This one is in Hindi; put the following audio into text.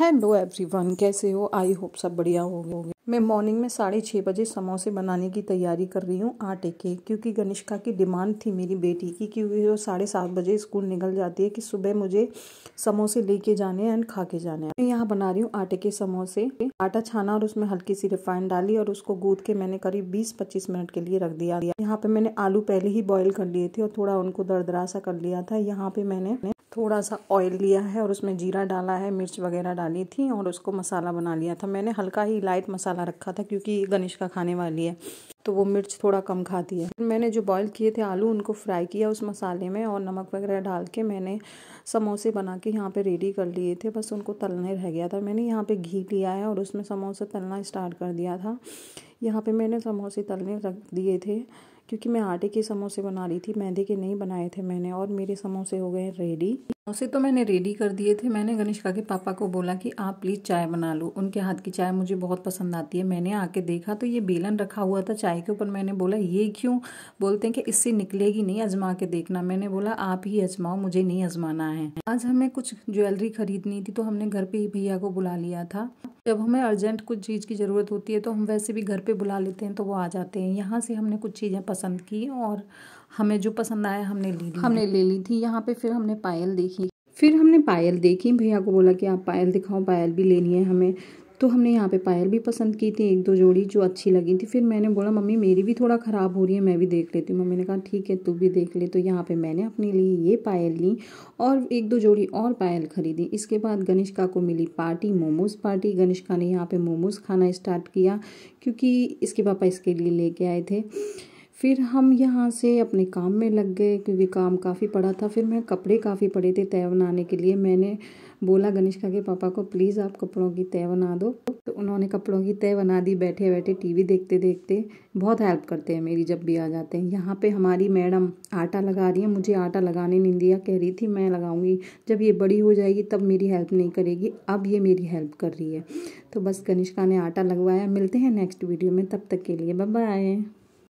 हेलो एवरीवन कैसे हो आई होप सब बढ़िया हो गए मैं मॉर्निंग में साढ़े छः बजे समोसे बनाने की तैयारी कर रही हूँ आटे के क्योंकि गनिष्का की डिमांड थी मेरी बेटी की क्योंकि वो साढ़े सात बजे स्कूल निकल जाती है कि सुबह मुझे समोसे लेके जाने एंड खा के जाने मैं यहाँ बना रही हूँ आटे के समोसे आटा छाना और उसमें हल्की सी रिफाइंड डाली और उसको गूद के मैंने करीब बीस पच्चीस मिनट के लिए रख दिया यहाँ पे मैंने आलू पहले ही बॉयल कर लिए थे और थोड़ा उनको दरदरा सा कर लिया था यहाँ पे मैंने थोड़ा सा ऑयल लिया है और उसमें जीरा डाला है मिर्च वगैरह डाली थी और उसको मसाला बना लिया था मैंने हल्का ही लाइट मसाला रखा था क्योंकि का खाने वाली है तो वो मिर्च थोड़ा कम खाती है मैंने जो बॉईल किए थे आलू उनको फ्राई किया उस मसाले में और नमक वगैरह डाल के मैंने समोसे बना के यहाँ पर रेडी कर लिए थे बस उनको तलने रह गया था मैंने यहाँ पर घी लिया है और उसमें समोसे तलना स्टार्ट कर दिया था यहाँ पर मैंने समोसे तलने रख दिए थे क्योंकि मैं आटे के समोसे बना रही थी मैदे के नहीं बनाए थे मैंने और मेरे समोसे हो गए रेडी समोसे तो मैंने रेडी कर दिए थे मैंने गनिष्का के पापा को बोला कि आप प्लीज़ चाय बना लो उनके हाथ की चाय मुझे बहुत पसंद आती है मैंने आके देखा तो ये बेलन रखा हुआ था चाय के ऊपर मैंने बोला ये क्यों बोलते हैं कि इससे निकलेगी नहीं आजमा के देखना मैंने बोला आप ही आजमाओ मुझे नहीं आजमाना है आज हमें कुछ ज्वेलरी खरीदनी थी तो हमने घर पे ही भैया को बुला लिया था जब हमें अर्जेंट कुछ चीज़ की ज़रूरत होती है तो हम वैसे भी घर पे बुला लेते हैं तो वो आ जाते हैं यहाँ से हमने कुछ चीज़ें पसंद की और हमें जो पसंद आया हमने ली हमने ले ली थी यहाँ पे फिर हमने पायल देखी फिर हमने पायल देखी भैया को बोला कि आप पायल दिखाओ पायल भी लेनी है हमें तो हमने यहाँ पे पायल भी पसंद की थी एक दो जोड़ी जो अच्छी लगी थी फिर मैंने बोला मम्मी मेरी भी थोड़ा ख़राब हो रही है मैं भी देख लेती हूँ मम्मी ने कहा ठीक है तू भी देख ले तो यहाँ पे मैंने अपने लिए ये पायल ली और एक दो जोड़ी और पायल खरीदी इसके बाद गनिष्का को मिली पार्टी मोमोज़ पार्टी गनिष्का ने यहाँ पर मोमोज़ खाना स्टार्ट किया क्योंकि इसके पापा इसके लिए लेके आए थे फिर हम यहाँ से अपने काम में लग गए क्योंकि काम काफ़ी पड़ा था फिर मैं कपड़े काफ़ी पड़े थे तय बनाने के लिए मैंने बोला गनिष्का के पापा को प्लीज़ आप कपड़ों की तय बना दो तो उन्होंने कपड़ों की तय बना दी बैठे बैठे टीवी देखते देखते बहुत हेल्प करते हैं मेरी जब भी आ जाते हैं यहाँ पे हमारी मैडम आटा लगा रही है मुझे आटा लगाने नहीं दिया कह रही थी मैं लगाऊंगी जब ये बड़ी हो जाएगी तब मेरी हेल्प नहीं करेगी अब ये मेरी हेल्प कर रही है तो बस गनिष्का ने आटा लगवाया मिलते हैं नेक्स्ट वीडियो में तब तक के लिए बाय